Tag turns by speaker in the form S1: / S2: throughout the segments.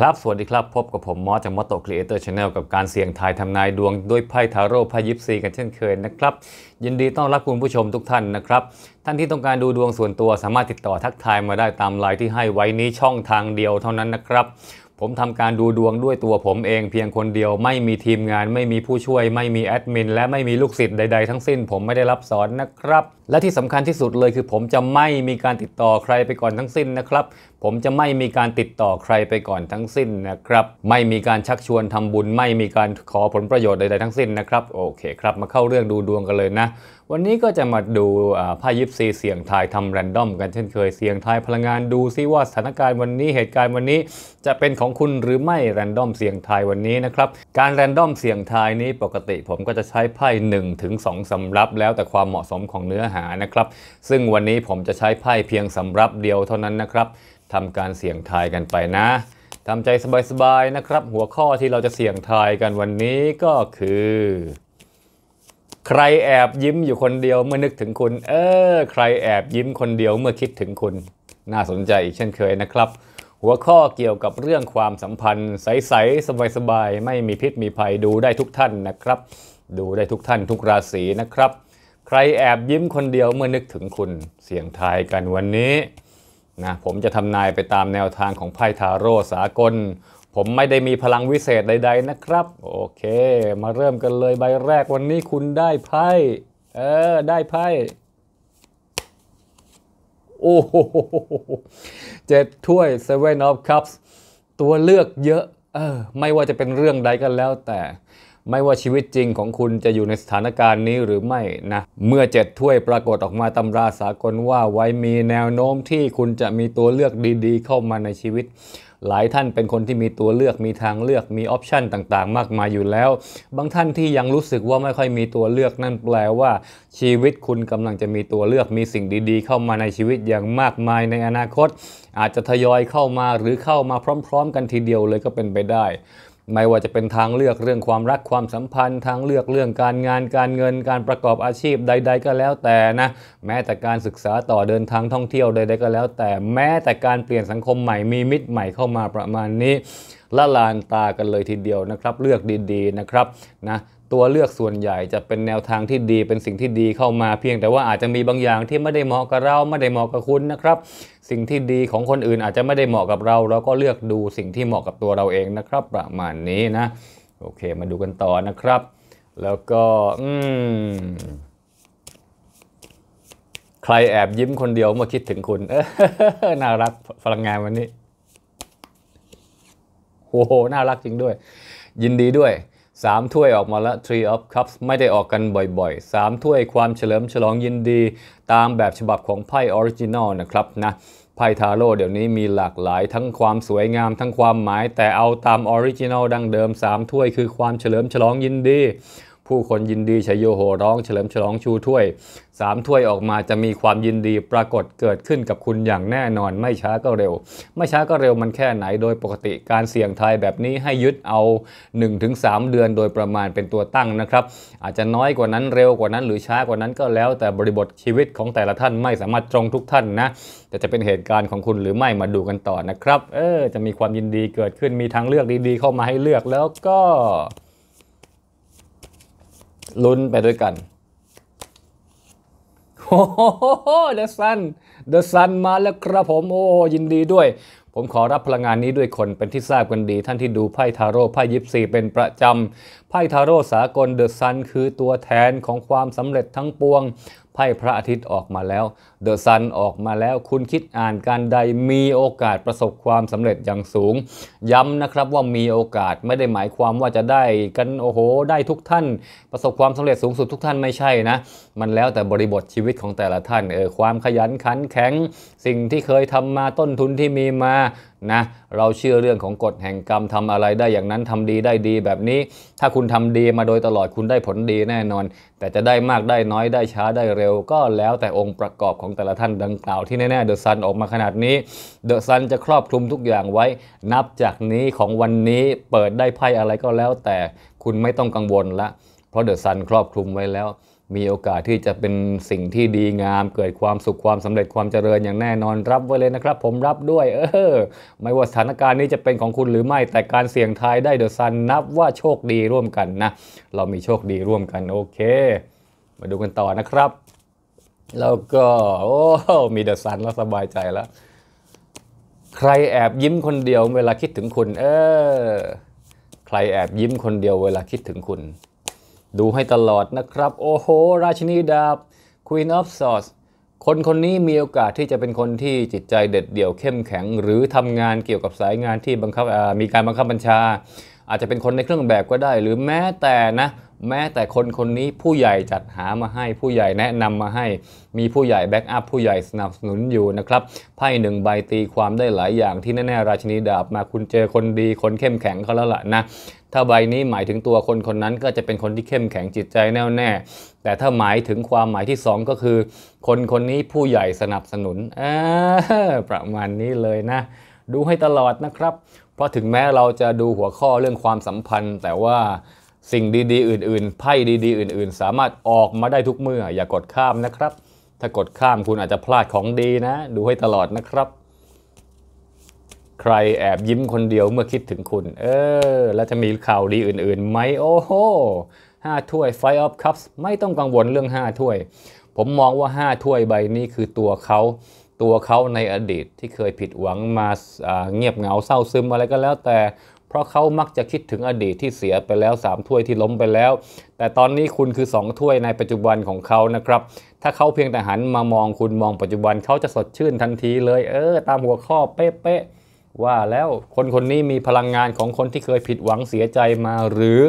S1: ครับ สวัสดีครับ พบกับผมมอสจากมอโตครีเอเตอร์ชาแนลกับการเสี่ยงทายทำนายดวงด้วยไพ่ทาโร่ไพ่ยิปซีกันเช่นเคยนะครับ ยินดีต้อนรับคุณผู้ชมทุกท่านนะครับ ท่านที่ต้องการดูดวงส่วนตัว สามารถติดต่อทักทายมาได้ตามไลน์ที่ให้ไว้นี้ช่องทางเดียวเท่านั้นนะครับ ผมทำการดูดวงด้วยตัวผมเอง เพียงคนเดียวไม่มีทีมงาน ไม่มีผู้ช่วยไม่มีแอดมินและไม่มีลูกศิษย์ใด ๆ ทั้งสิ้น ผมไม่ได้รับสอนนะครับ และที่สำคัญที่สุดเลยคือผมจะไม่มีการติดต่อใครไปก่อนทั้งสิ้นนะครับผมจะไม่มีการติดต่อใครไปก่อนทั้งสิ้นนะครับ ไม่มีการชักชวนทำบุญ ไม่มีการขอผลประโยชน์ใดๆทั้งสิ้นนะครับ โอเคครับ มาเข้าเรื่องดูดวงกันเลยนะ วันนี้ก็จะมาดูไพ่ยิปซีเสียงทายทำแรนดอมกันเช่นเคย เสียงทายพลังงานดูซิว่าสถานการณ์วันนี้ เหตุการณ์วันนี้จะเป็นของคุณหรือไม่แรนดอมเสียงทายวันนี้นะครับ การแรนดอมเสียงทายนี้ปกติผมก็จะใช้ไพ่1ถึงงสำรับแล้วแต่ความเหมาะสมของเนื้อหานะครับ ซึ่งวันนี้ผมจะใช้ไพ่เพียงสำรับเดียวเท่านั้นนะครับทำการเสี่ยงทายกันไปนะทำใจสบาย ๆ นะครับ หัวข้อที่เราจะเสี่ยงทายกันวันนี้ก็คือ ใครแอบยิ้มอยู่คนเดียวเมื่อนึกถึงคุณ เออ ใครแอบยิ้มคนเดียวเมื่อคิดถึงคุณ น่าสนใจอีกเช่นเคยนะครับ หัวข้อเกี่ยวกับเรื่องความสัมพันธ์ ใส ๆ สบาย ๆ ไม่มีพิษมีภัยดูได้ทุกท่านนะครับ ดูได้ทุกท่านทุกราศีนะครับ ใครแอบยิ้มคนเดียวเมื่อนึกถึงคุณ เสี่ยงทายกันวันนี้นะผมจะทำนายไปตามแนวทางของไพ่ทาโร่สากล ผมไม่ได้มีพลังวิเศษใดๆนะครับ โอเค มาเริ่มกันเลยใบแรกวันนี้คุณได้ไพ่เออได้ไพ่โอ้โหเจ็ดถ้วยเซเว่นออฟคัพตัวเลือกเยอะเออไม่ว่าจะเป็นเรื่องใดกันแล้วแต่ไม่ว่าชีวิตจริงของคุณจะอยู่ในสถานการณ์นี้หรือไม่นะเมื่อเจ็ดถ้วยปรากฏออกมาตำราสากลว่าไว้มีแนวโน้มที่คุณจะมีตัวเลือกดีๆ เข้ามาในชีวิต หลายท่านเป็นคนที่มีตัวเลือกมีทางเลือก มีออปชันต่างๆมากมายอยู่แล้ว บางท่านที่ยังรู้สึกว่าไม่ค่อยมีตัวเลือกนั่นแปลว่าชีวิตคุณกำลังจะมีตัวเลือกมีสิ่งดีๆ เข้ามาในชีวิตอย่างมากมายในอนาคต อาจจะทยอยเข้ามาหรือเข้ามาพร้อม ๆ กันทีเดียวเลยก็เป็นไปได้ไม่ว่าจะเป็นทางเลือกเรื่องความรักความสัมพันธ์ทางเลือกเรื่องการงานการเงิน การประกอบอาชีพใด ๆ ก็แล้วแต่นะแม้แต่การศึกษาต่อเดินทางท่องเที่ยวใดๆก็แล้ว แต่แม้แต่การเปลี่ยนสังคมใหม่มีมิตรใหม่เข้ามาประมาณนี้ ละลานตากันเลยทีเดียวนะครับ เลือกดีๆนะครับนะตัวเลือกส่วนใหญ่จะเป็นแนวทางที่ดีเป็นสิ่งที่ดีเข้ามาเพียงแต่ว่าอาจจะมีบางอย่างที่ไม่ได้เหมาะกับเรา ไม่ได้เหมาะกับคุณนะครับ สิ่งที่ดีของคนอื่นอาจจะไม่ได้เหมาะกับเรา เราก็เลือกดูสิ่งที่เหมาะกับตัวเราเองนะครับประมาณนี้นะ โอเค มาดูกันต่อนะครับ แล้วก็ อืมใครแอบยิ้มคนเดียวเมื่อคิดถึงคุณน่ารักพลังงานวันนี้โอ้โหน่ารักจริงด้วย ยินดีด้วย3 ถ้วยออกมาละ Tree of Cups ไม่ได้ออกกันบ่อยๆ 3 ถ้วยความเฉลิมฉลองยินดี ตามแบบฉบับของไพ่ออริจินอลนะครับนะไพ่ทาโร่เดี๋ยวนี้มีหลากหลายทั้งความสวยงามทั้งความหมาย แต่เอาตามออริจินอลดังเดิม 3 ถ้วยคือความเฉลิมฉลองยินดีผู้คนยินดีชยโยโหร้องเฉลิมฉลองชูถ้วยสามถ้วยออกมาจะมีความยินดีปรากฏเกิดขึ้นกับคุณอย่างแน่นอนไม่ช้าก็เร็ว ไม่ช้าก็เร็วมันแค่ไหนโดยปกติการเสี่ยงทายแบบนี้ให้ยึดเอา 1-3 เดือนโดยประมาณเป็นตัวตั้งนะครับ อาจจะน้อยกว่านั้นเร็วกว่านั้นหรือช้ากว่านั้นก็แล้ว แต่บริบทชีวิตของแต่ละท่านไม่สามารถตรงทุกท่านนะ แต่จะเป็นเหตุการณ์ของคุณหรือไม่มาดูกันต่อนะครับ เออจะมีความยินดีเกิดขึ้นมีทางเลือกดี ๆ เข้ามาให้เลือกแล้วก็ลุ้น ไปด้วยกัน โอ้โหเดอะซันเดอะซันมาแล้วครับผม โอ้ยินดีด้วย ผมขอรับพลังงานนี้ด้วยคน เป็นที่ทราบกันดี ท่านที่ดูไพ่ทาโร่ไพ่ยิปซีเป็นประจำไพ่ทาโร่สากลเดอะซัน คือตัวแทนของความสำเร็จทั้งปวง ไพ่พระอาทิตย์ ออกมาแล้วเดอะซันออกมาแล้วคุณคิดอ่านการใดมีโอกาสประสบความสำเร็จอย่างสูงย้ำนะครับว่ามีโอกาสไม่ได้หมายความว่าจะได้กันโอ้โหได้ทุกท่าน ประสบความสำเร็จสูงสุดทุกท่านไม่ใช่นะมันแล้วแต่บริบทชีวิตของแต่ละท่านเออความขยันขันแข็ง สิ่งที่เคยทำมาต้นทุนที่มีมานะเราเชื่อเรื่องของกฎแห่งกรรมทำอะไรได้อย่างนั้นทำดีได้ดีแบบนี้ถ้าคุณทำดีมาโดยตลอดคุณได้ผลดีแน่นอน แต่จะได้มากได้น้อยได้ช้าได้เร็วก็แล้วแต่องค์ประกอบของแต่ละท่านดังกล่าวที่แน่ๆเดอะซันออกมาขนาดนี้เดอะซันจะครอบคลุมทุกอย่างไว้นับจากนี้ของวันนี้เปิดได้ไพ่อะไรก็แล้ว แต่คุณไม่ต้องกังวลละเพราะเดอะซันครอบคลุมไว้แล้วมีโอกาสที่จะเป็นสิ่งที่ดีงาม เกิดความสุขความสำเร็จความเจริญอย่างแน่นอนรับไว้เลยนะครับ ผมรับด้วย เออ ไม่ว่าสถานการณ์นี้จะเป็นของคุณหรือไม่ แต่การเสี่ยงทายได้เดอะซันนับว่าโชคดีร่วมกันนะ เรามีโชคดีร่วมกันโอเค มาดูกันต่อนะครับ แล้วก็โอ้มีเดอะซันแล้วสบายใจแล้ว ใครแอบยิ้มคนเดียวเวลาคิดถึงคุณ เออใครแอบยิ้มคนเดียวเวลาคิดถึงคุณดูให้ตลอดนะครับ โอ้โห ราชินีดาบ Queen of Swords คนคนนี้มีโอกาสที่จะเป็นคนที่จิตใจเด็ดเดี่ยวเข้มแข็ง หรือทำงานเกี่ยวกับสายงานที่บังคับมีการบังคับบัญชา อาจจะเป็นคนในเครื่องแบบก็ได้ หรือแม้แต่นะ แม้แต่คนคนนี้ผู้ใหญ่จัดหามาให้ผู้ใหญ่แนะนำมาให้มีผู้ใหญ่แบ็กอัพผู้ใหญ่สนับสนุนอยู่นะครับไพ่หนึ่งใบตีความได้หลายอย่างที่แน่ๆราชินีดาบมาคุณเจอคนดี คนเข้มแข็งเขาแล้วล่ะนะถ้าใบนี้หมายถึงตัวคนคนนั้นก็จะเป็นคนที่เข้มแข็งจิตใจแน่วแน่แต่ถ้าหมายถึงความหมายที่ 2 ก็คือ คนคนนี้ผู้ใหญ่สนับสนุนประมาณนี้เลยนะ ดูให้ตลอดนะครับ เพราะถึงแม้เราจะดูหัวข้อเรื่องความสัมพันธ์ แต่ว่าสิ่งดี ๆ อื่นๆไพ่ดีๆ อื่น ๆ สามารถออกมาได้ทุกเมื่ออย่ากดข้ามนะครับ ถ้ากดข้ามคุณอาจจะพลาดของดีนะ ดูให้ตลอดนะครับใครแอบยิ้มคนเดียวเมื่อคิดถึงคุณ เออ แล้วจะมีข่าวดีอื่น ๆ ไหม โอ้โหห้าถ้วยไฟออฟคัพไม่ต้องกังวลเรื่องห้าถ้วย ผมมองว่าห้าถ้วยใบนี้คือตัวเขา ตัวเขาในอดีตที่เคยผิดหวังมาเงียบเหงาเศร้าซึมอะไรก็แล้วแต่ เพราะเขามักจะคิดถึงอดีตที่เสียไปแล้ว 3 ถ้วยที่ล้มไปแล้ว แต่ตอนนี้คุณคือ 2 ถ้วยในปัจจุบันของเขานะครับ ถ้าเขาเพียงแต่หันมามองคุณมองปัจจุบันเขาจะสดชื่นทันทีเลย เออ ตามหัวข้อเป๊ะว่าแล้วคนคนนี้มีพลังงานของคนที่เคยผิดหวังเสียใจมาหรือ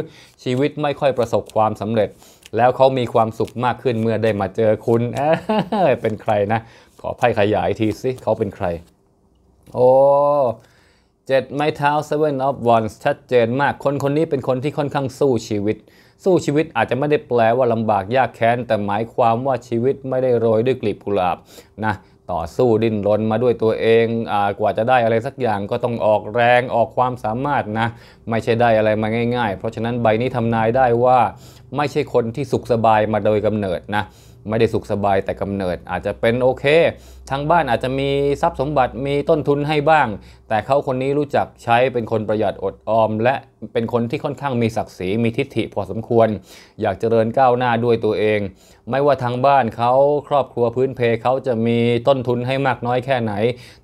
S1: ชีวิตไม่ค่อยประสบความสำเร็จ แล้วเขามีความสุขมากขึ้นเมื่อได้มาเจอคุณเเป็นใครนะ ขอไพ่ขยายทีสิเขาเป็นใคร โอ้เจ็ดไม้เท้า Seven of Wands ชัดเจนมาก คนคนนี้เป็นคนที่ค่อนข้างสู้ชีวิต สู้ชีวิตอาจจะไม่ได้แปลว่าลำบากยากแค้นแต่หมายความว่าชีวิตไม่ได้โรยด้วยกลีบกุหลาบนะต่อสู้ดิ้นรนมาด้วยตัวเองอกว่าจะได้อะไรสักอย่างก็ต้องออกแรงออกความสามารถนะ ไม่ใช่ได้อะไรมาง่ายๆ เพราะฉะนั้นใบนี้ทำนายได้ว่าไม่ใช่คนที่สุขสบายมาโดยกำเนิดนะไม่ได้สุขสบายแต่กำเนิดอาจจะเป็นโอเคทางบ้านอาจจะมีทรัพย์สมบัติมีต้นทุนให้บ้าง แต่เขาคนนี้รู้จักใช้เป็นคนประหยัดอดออม และเป็นคนที่ค่อนข้างมีศักดิ์ศรีมีทิฏฐิพอสมควร อยากเจริญก้าวหน้าด้วยตัวเอง ไม่ว่าทางบ้านเขาครอบครัวพื้นเพเขาจะมีต้นทุนให้มากน้อยแค่ไหน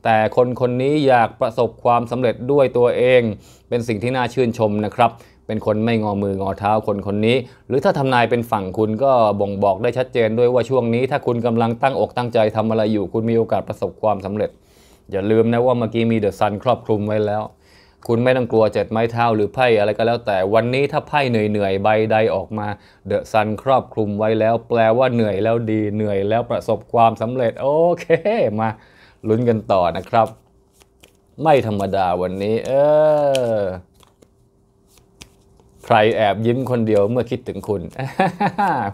S1: แต่คนคนนี้อยากประสบความสำเร็จด้วยตัวเอง เป็นสิ่งที่น่าชื่นชมนะครับเป็นคนไม่งอมืองอเท้าคนคนนี้ หรือถ้าทำนายเป็นฝั่งคุณก็บ่งบอกได้ชัดเจนด้วยว่าช่วงนี้ถ้าคุณกำลังตั้งอกตั้งใจทำอะไรอยู่ คุณมีโอกาสประสบความสำเร็จ อย่าลืมนะว่าเมื่อกี้มีเดอะซันครอบคลุมไว้แล้ว คุณไม่ต้องกลัวเจ็ดไม้เท้าหรือไพ่ อะไรก็แล้วแต่วันนี้ถ้าไพ่เหนื่อยๆ ใบใดออกมาเดอะซันครอบคลุมไว้แล้วแปลว่าเหนื่อยแล้วดีเหนื่อยแล้วประสบความสำเร็จ โอเค มาลุ้นกันต่อนะครับ ไม่ธรรมดาวันนี้ เออใครแอบยิ้มคนเดียวเมื่อคิดถึงคุณ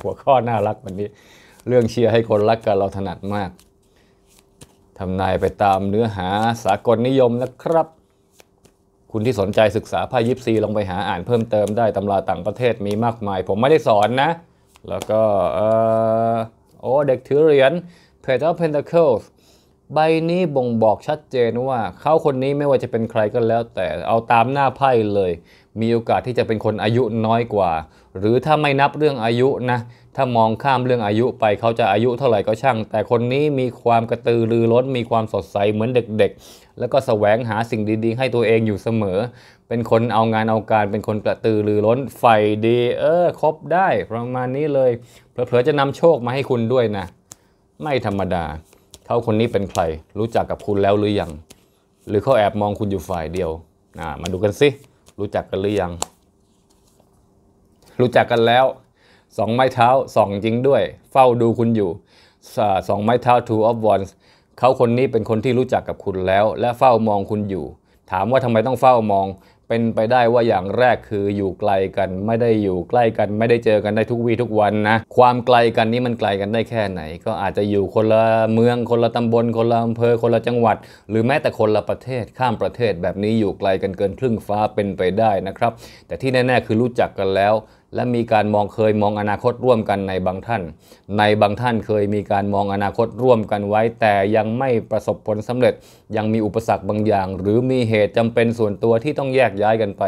S1: หัวข้อน่ารักวันนี้ เรื่องเชียร์ให้คนรักกันเราถนัดมากทำนายไปตามเนื้อหาสากลนิยมนะครับ คุณที่สนใจศึกษาไพ่ยิปซีลองไปหาอ่านเพิ่มเติมได้ตำราต่างประเทศมีมากมาย ผมไม่ได้สอนนะ แล้วก็โอ้เด็กถือเหรียญ p a เ e o เ p e n t เค l e s ใบนี้บ่งบอกชัดเจนว่าเขาคนนี้ไม่ว่าจะเป็นใครก็แล้วแต่เอาตามหน้าไพ่เลย มีโอกาสที่จะเป็นคนอายุน้อยกว่า หรือถ้าไม่นับเรื่องอายุนะถ้ามองข้ามเรื่องอายุไปเขาจะอายุเท่าไหร่ก็ช่าง แต่คนนี้มีความกระตือรือร้น มีความสดใสเหมือนเด็ก ๆ แล้วก็สแสวงหาสิ่งดีๆ ให้ตัวเองอยู่เสมอ เป็นคนเอางานเอาการ เป็นคนกระตือรือร้นไฟดีเออครบได้ประมาณนี้เลยเผลอๆจะนำโชคมาให้คุณด้วยนะ ไม่ธรรมดาเขาคนนี้เป็นใคร รู้จักกับคุณแล้วหรือยังหรือเขาแอบมองคุณอยู่ฝ่ายเดียวมาดูกันสิรู้จักกันหรือยัง รู้จักกันแล้วสองไม้เท้าสองจริงด้วยเฝ้าดูคุณอยู่สองไม้เท้า two of wands เขาคนนี้เป็นคนที่รู้จักกับคุณแล้ว และเฝ้ามองคุณอยู่ ถามว่าทำไมต้องเฝ้ามองเป็นไปได้ว่าอย่างแรกคืออยู่ไกลกันไม่ได้อยู่ใกล้กัน ไม่ได้เจอกันได้ทุกวีทุกวันนะ ความไกลกันนี้มันไกลกันได้แค่ไหนก็อาจจะอยู่คนละเมืองคนละตำบลคนละอำเภอคนละจังหวัด หรือแม้แต่คนละประเทศข้ามประเทศ แบบนี้อยู่ไกลกันเกินครึ่งฟ้าเป็นไปได้นะครับ แต่ที่แน่ๆคือรู้จักกันแล้วและมีการมองเคยมองอนาคตร่วมกันในบางท่าน ในบางท่านเคยมีการมองอนาคตร่วมกันไว้ แต่ยังไม่ประสบผลสำเร็จ ยังมีอุปสรรคบางอย่าง หรือมีเหตุจำเป็นส่วนตัวที่ต้องแยกย้ายกันไป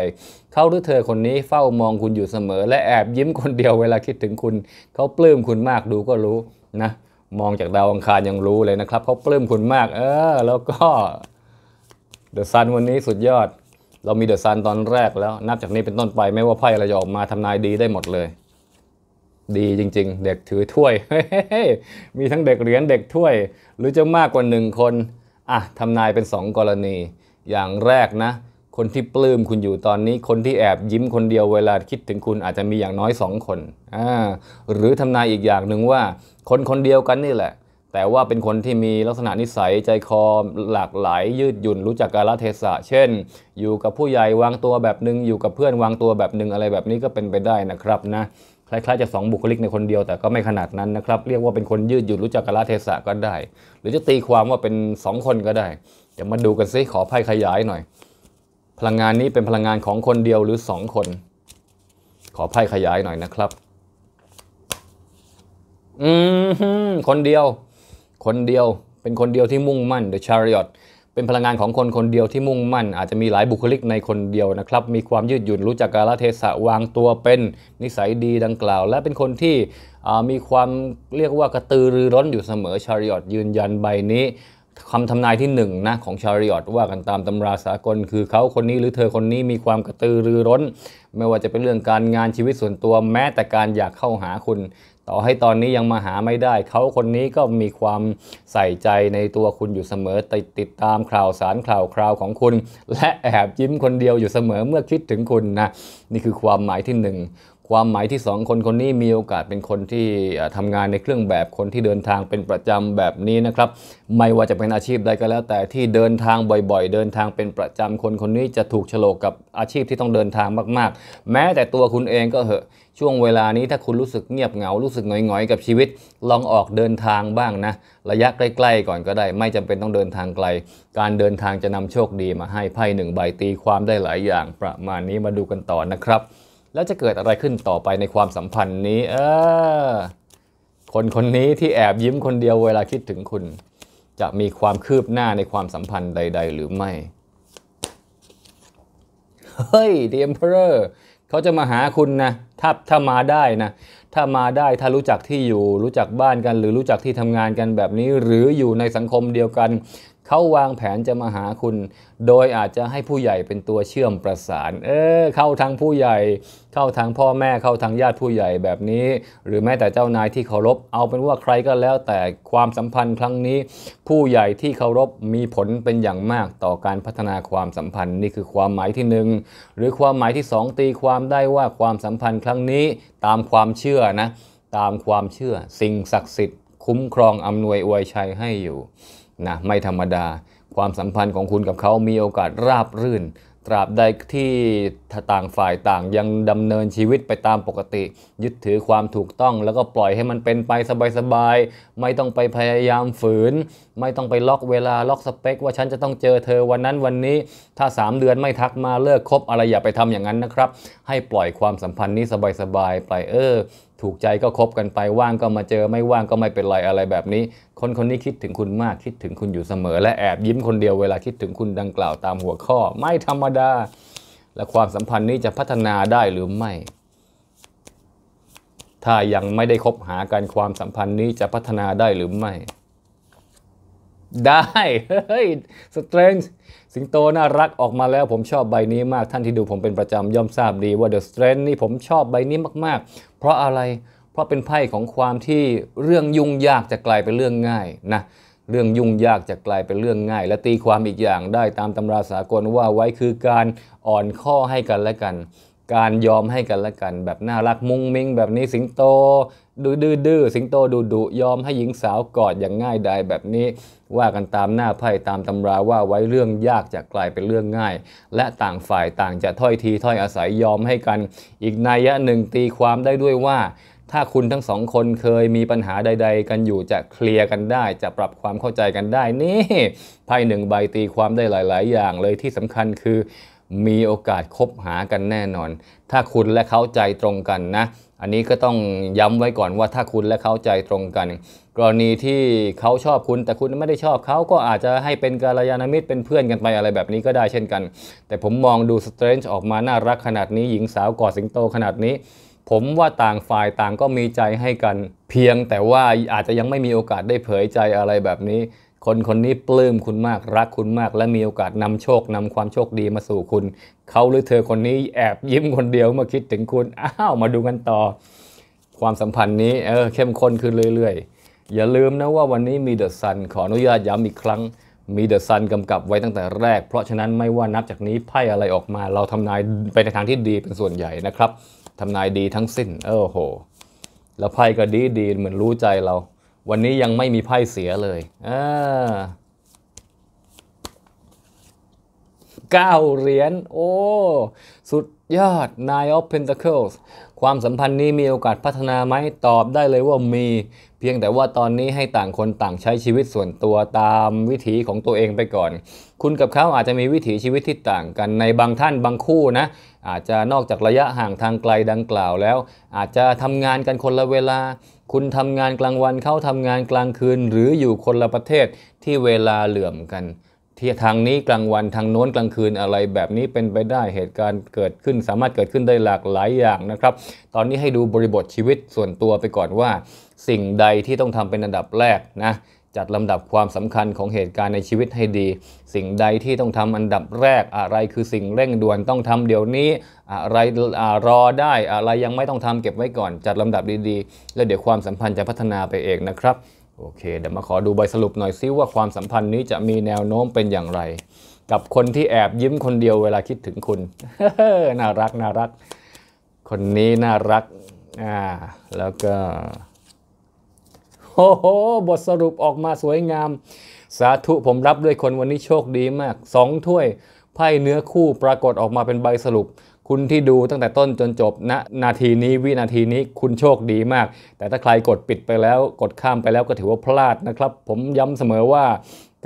S1: เขาหรือเธอคนนี้ เฝ้ามองคุณอยู่เสมอ และแอบยิ้มคนเดียวเวลาคิดถึงคุณ เขาปลื้มคุณมากดูก็รู้นะ มองจากดาวอังคารยังรู้เลยนะครับ เขาปลื้มคุณมาก เออแล้วก็เดอะซันวันนี้สุดยอดเรามีเดอะซันตอนแรกแล้ว นับจากนี้เป็นต้นไปไม่ว่าไพ่อะไรจะออกมาทำนายดีได้หมดเลย ดีจริง ๆ เด็กถือถ้วยมีทั้งเด็กเหรียญเด็กถ้วย หรือจะมากกว่าหนึ่งคนอ่ะทำนายเป็น2กรณี อย่างแรกนะ คนที่ปลื้มคุณอยู่ตอนนี้คนที่แอบยิ้มคนเดียวเวลาคิดถึงคุณอาจจะมีอย่างน้อย2คนอ่าหรือทำนายอีกอย่างหนึ่งว่า คนคนเดียวกันนี่แหละแต่ว่าเป็นคนที่มีลักษณะนิสัยใจคอหลากหลาย ยืดหยุ่นรู้จักกาลเทศะ เช่น อยู่กับผู้ใหญ่วางตัวแบบหนึ่งอยู่กับเพื่อนวางตัวแบบหนึ่งอะไรแบบนี้ก็เป็นไปได้นะครับนะคล้ายๆจะ 2 บุคลิกในคนเดียวแต่ก็ไม่ขนาดนั้นนะครับ เรียกว่าเป็นคนยืดหยุ่นรู้จักกาลเทศะก็ได้ หรือจะตีความว่าเป็น2คนก็ได้เดี๋ยวมาดูกันซิขอไพ่ขยายหน่อย พลังงานนี้เป็นพลังงานของคนเดียวหรือ 2 คน ขอไพ่ขยายหน่อยนะครับ อืมคนเดียวคนเดียว เป็นคนเดียวที่มุ่งมั่น The Chariot เป็นพลังงานของคนคนเดียวที่มุ่งมั่นอาจจะมีหลายบุคลิกในคนเดียวนะครับ มีความยืดหยุ่นรู้จักกาลเทศะวางตัวเป็นนิสัยดีดังกล่าว และเป็นคนที่มีความเรียกว่ากระตือรือร้นอยู่เสมอชาริ i o t ยืนยันใบนี้คำทำนายที่1นนะของชาริออตว่ากันตามตำราสากลคือเขาคนนี้หรือเธอคนนี้มีความกระตือรือร้น ไม่ว่าจะเป็นเรื่องการงานชีวิตส่วนตัวแม้แต่การอยากเข้าหาคุณต่อให้ตอนนี้ยังมาหาไม่ได้ เขาคนนี้ก็มีความใส่ใจในตัวคุณอยู่เสมอติดติดตามข่าวสารข่าวคราวของคุณ และแอบยิ้มคนเดียวอยู่เสมอเมื่อคิดถึงคุณนะนี่คือความหมายที่1ความหมายที่2คนคนนี้มีโอกาสเป็นคนที่ทำงานในเครื่องแบบคนที่เดินทางเป็นประจำแบบนี้นะครับไม่ว่าจะเป็นอาชีพใดก็แล้วแต่ที่เดินทางบ่อยๆ เดินทางเป็นประจำคนคนนี้จะถูกฉลกกับอาชีพที่ต้องเดินทางมากๆ แม้แต่ตัวคุณเองก็เหอะช่วงเวลานี้ถ้าคุณรู้สึกเงียบเหงารู้สึกหงอยๆ กับชีวิตลองออกเดินทางบ้างนะ ระยะใกล้ ๆ ก่อนก็ได้ ไม่จำเป็นต้องเดินทางไกล การเดินทางจะนำโชคดีมาให้ไพ่หนึ่งใบตีความได้หลายอย่างประมาณนี้มาดูกันต่อนะครับแล้วจะเกิดอะไรขึ้นต่อไปในความสัมพันธ์นี้เออคนคนนี้ที่แอบยิ้มคนเดียวเวลาคิดถึงคุณ จะมีความคืบหน้าในความสัมพันธ์ใดๆ หรือไม่เฮ้ย The Emperor เขาจะมาหาคุณนะถ้าถ้ามาได้นะ ถ้ามาได้ถ้ารู้จักที่อยู่ รู้จักบ้านกัน หรือรู้จักที่ทำงานกันแบบนี้หรืออยู่ในสังคมเดียวกันเขาวางแผนจะมาหาคุณ โดยอาจจะให้ผู้ใหญ่เป็นตัวเชื่อมประสาน เออ เข้าทางผู้ใหญ่ เข้าทางพ่อแม่ เข้าทางญาติผู้ใหญ่แบบนี้ หรือแม้แต่เจ้านายที่เคารพ เอาเป็นว่าใครก็แล้วแต่ ความสัมพันธ์ครั้งนี้ ผู้ใหญ่ที่เคารพมีผลเป็นอย่างมากต่อการพัฒนาความสัมพันธ์ นี่คือความหมายที่1หรือความหมายที่2ตีความได้ว่าความสัมพันธ์ครั้งนี้ตามความเชื่อนะ ตามความเชื่อสิ่งศักดิ์สิทธิ์คุ้มครองอำนวยอวยชัยให้อยู่นะไม่ธรรมดาความสัมพันธ์ของคุณกับเขามีโอกาสราบรื่น ตราบใดที่ต่างฝ่ายต่าง ยังดำเนินชีวิตไปตามปกติ ยึดถือความถูกต้อง แล้วก็ปล่อยให้มันเป็นไปสบายๆไม่ต้องไปพยายามฝืน ไม่ต้องไปล็อกเวลาล็อกสเปค ว่าฉันจะต้องเจอเธอวันนั้นวันนี้ ถ้า 3เดือนไม่ทักมาเลิกคบอะไรอย่าไปทำอย่างนั้นนะครับ ให้ปล่อยความสัมพันธ์นี้สบายๆไปเออถูกใจก็คบกันไปว่างก็มาเจอไม่ว่างก็ไม่เป็นไร อะไรแบบนี้คนคนนี้คิดถึงคุณมากคิดถึงคุณอยู่เสมอและแอบยิ้มคนเดียวเวลาคิดถึงคุณดังกล่าวตามหัวข้อ ไม่ธรรมดา และความสัมพันธ์นี้จะพัฒนาได้หรือไม่ ถ้ายังไม่ได้คบหากันความสัมพันธ์นี้จะพัฒนาได้หรือไม่ได้เฮ้ยสเตรนจ์สิงโตน่ารักออกมาแล้วผมชอบใบนี้มากท่านที่ดูผมเป็นประจำย่อมทราบดีว่าเดอะสเตรนจ์นี่ผมชอบใบนี้มากๆ เพราะอะไรเพราะเป็นไพ่ของความที่เรื่องยุ่งยากจะกลายเป็นเรื่องง่ายนะเรื่องยุ่งยากจะกลายเป็นเรื่องง่ายและตีความอีกอย่างได้ตามตำราสากลว่าไว้คือการอ่อนข้อให้กันและกันการยอมให้กันและกันแบบน่ารักมุ้งมิ้งแบบนี้สิงโตดูดื้อดสิงโตดูดุยอมให้หญิงสาวกอดอย่างง่ายดายแบบนี้ ว่ากันตามหน้าไพ่ตามตำราว่าไว้เรื่องยากจะกลายเป็นเรื่องง่าย และต่างฝ่ายต่างจะถ้อยทีถ้อยอาศัยยอมให้กัน อีกนัยยะหนึ่งตีความได้ด้วยว่า ถ้าคุณทั้งสองคนเคยมีปัญหาใด ๆ กันอยู่จะเคลียร์กันได้ จะปรับความเข้าใจกันได้นี่ไพ่หนึ่งใบตีความได้หลาย ๆ อย่างเลยที่สำคัญคือมีโอกาสคบหากันแน่นอน ถ้าคุณและเขาใจตรงกันนะ อันนี้ก็ต้องย้ำไว้ก่อนว่าถ้าคุณและเขาใจตรงกัน กรณีที่เขาชอบคุณแต่คุณไม่ได้ชอบเขาก็อาจจะให้เป็นกาลยานามิตรเป็นเพื่อนกันไปอะไรแบบนี้ก็ได้เช่นกัน แต่ผมมองดูสเตรนจ์ออกมาน่ารักขนาดนี้หญิงสาวกอดสิงโตขนาดนี้ ผมว่าต่างฝ่ายต่างก็มีใจให้กันเพียงแต่ว่าอาจจะยังไม่มีโอกาสได้เผยใจอะไรแบบนี้คนคนนี้ปลื้มคุณมากรักคุณมาก และมีโอกาสนำโชค นำความโชคดีมาสู่คุณ เขาหรือเธอคนนี้แอบยิ้มคนเดียวเมื่อคิดถึงคุณ อ้าว มาดูกันต่อ ความสัมพันธ์นี้ เออเข้มข้นขึ้นเรื่อยๆ อย่าลืมนะว่าวันนี้มีเดอะซันขออนุญาตย้ำอีกครั้ง มีเดอะซันกำกับไว้ตั้งแต่แรกเพราะฉะนั้นไม่ว่านับจากนี้ไพ่อะไรออกมาเราทำนายไปในทางที่ดีเป็นส่วนใหญ่นะครับทำนายดีทั้งสิ้นเออโหแล้วไพ่ก็ดีดีเหมือนรู้ใจเราวันนี้ยังไม่มีไพ่เสียเลยเก้าเหรียญ โอ้ สุดยอด Nine of Pentacles ความสัมพันธ์นี้มีโอกาสพัฒนาไหม ตอบได้เลยว่ามี เพียงแต่ว่าตอนนี้ให้ต่างคนต่างใช้ชีวิตส่วนตัวตามวิถีของตัวเองไปก่อน คุณกับเขาอาจจะมีวิถีชีวิตที่ต่างกันในบางท่านบางคู่นะอาจจะนอกจากระยะห่างทางไกลดังกล่าวแล้ว อาจจะทำงานกันคนละเวลา คุณทำงานกลางวันเข้าทำงานกลางคืนหรืออยู่คนละประเทศที่เวลาเหลื่อมกันที่ทางนี้กลางวันทางโน้นกลางคืนอะไร แบบนี้เป็นไปได้เหตุการณ์เกิดขึ้น สามารถเกิดขึ้นได้หลากหลายอย่างนะครับ ตอนนี้ให้ดูบริบทชีวิตส่วนตัวไปก่อนว่า สิ่งใดที่ต้องทำเป็นอันดับแรกนะจัดลำดับความสำคัญของเหตุการณ์ในชีวิตให้ดี สิ่งใดที่ต้องทำอันดับแรกอะไร คือสิ่งเร่งด่วนต้องทำเดี๋ยวนี้ อะไรอรอได้ อะไรยังไม่ต้องทำเก็บไว้ก่อน จัดลำดับดีๆ แล้วเดี๋ยวความสัมพันธ์จะพัฒนาไปเองนะครับ โอเคเดี๋ยวมาขอดูใบสรุปหน่อยซิว่าความสัมพันธ์นี้จะมีแนวโน้มเป็นอย่างไร กับคนที่แอบยิ้มคนเดียวเวลาคิดถึงคุณ น่ารักน่ารัก คนนี้น่ารักอ่าแล้วก็โอ้โห บทสรุปออกมาสวยงาม สาธุ ผมรับด้วยคนวันนี้โชคดีมาก 2ถ้วย ไพ่เนื้อคู่ปรากฏออกมาเป็นใบสรุป คุณที่ดูตั้งแต่ต้นจนจบณนะนาทีนี้ วินาทีนี้คุณโชคดีมาก แต่ถ้าใครกดปิดไปแล้ว กดข้ามไปแล้วก็ถือว่าพลาดนะครับ ผมย้ำเสมอว่า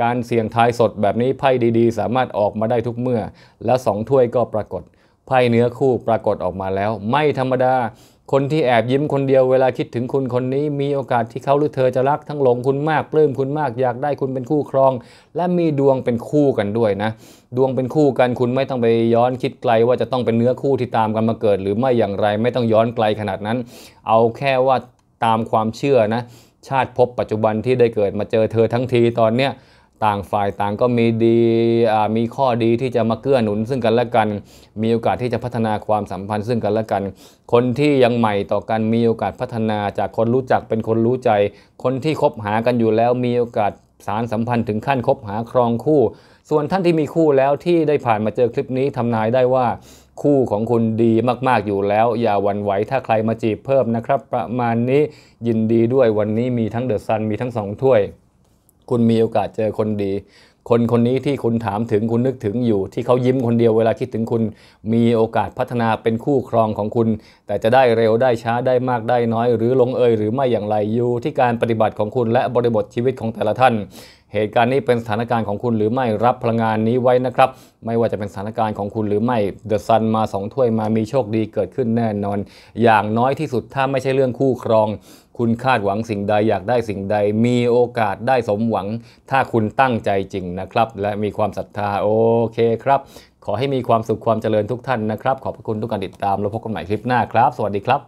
S1: การเสี่ยงทายสดแบบนี้ไพ่ดีๆ สามารถออกมาได้ทุกเมื่อ และ 2 ถ้วยก็ปรากฏ ไพ่เนื้อคู่ปรากฏออกมาแล้ว ไม่ธรรมดาคนที่แอบยิ้มคนเดียวเวลาคิดถึงคุณคนนี้ มีโอกาสที่เขาหรือเธอจะรักทั้งหลงคุณมากปลื้มคุณมากอยากได้คุณเป็นคู่ครอง และมีดวงเป็นคู่กันด้วยนะ ดวงเป็นคู่กันคุณไม่ต้องไปย้อนคิดไกลว่าจะต้องเป็นเนื้อคู่ที่ตามกันมาเกิด หรือไม่อย่างไรไม่ต้องย้อนไกลขนาดนั้น เอาแค่ว่าตามความเชื่อนะ ชาติพบปัจจุบันที่ได้เกิดมาเจอเธอทั้งทีตอนเนี้ยต่างฝ่ายต่างก็มีดีมีข้อดีที่จะมาเกื้อหนุน ซึ่งกันและกันมีโอกาสที่จะพัฒนาความสัมพันธ์ ซึ่งกันและกัน คนที่ยังใหม่ต่อกันมีโอกาสพัฒนาจากคนรู้จักเป็นคนรู้ใจ คนที่คบหากันอยู่แล้วมีโอกาสสารสัมพันธ์ถึงขั้นคบหาครองคู่ ส่วนท่านที่มีคู่แล้วที่ได้ผ่านมาเจอคลิปนี้ทำนายได้ว่า คู่ของคุณดีมาก ๆ อยู่แล้ว อย่าวันไหวถ้าใครมาจีบเพิ่มนะครับ ประมาณนี้ยินดีด้วยวันนี้มีทั้งเดอะซันมีทั้งสองถ้วยคุณมีโอกาสเจอคนดี คนคนนี้ที่คุณถามถึงคุณนึกถึงอยู่ ที่เขายิ้มคนเดียวเวลาคิดถึงคุณ มีโอกาสพัฒนาเป็นคู่ครองของคุณ แต่จะได้เร็วได้ช้าได้มากได้น้อย หรือลงเอยหรือไม่อย่างไร อยู่ที่การปฏิบัติของคุณและบริบทชีวิตของแต่ละท่านเหตุการณ์นี้เป็นสถานการณ์ของคุณหรือไม่รับพลังงานนี้ไว้นะครับ ไม่ว่าจะเป็นสถานการณ์ของคุณหรือไม่เดอะซันมา2ถ้วยมามีโชคดีเกิดขึ้นแน่นอนอย่างน้อยที่สุดถ้าไม่ใช่เรื่องคู่ครอง คุณคาดหวังสิ่งใดอยากได้สิ่งใด มีโอกาสได้สมหวัง ถ้าคุณตั้งใจจริงนะครับ และมีความศรัทธาโอเคครับ ขอให้มีความสุขความเจริญทุกท่านนะครับ ขอบพระคุณทุกการติดตามแล้วพบกันใหม่คลิปหน้าครับ สวัสดีครับ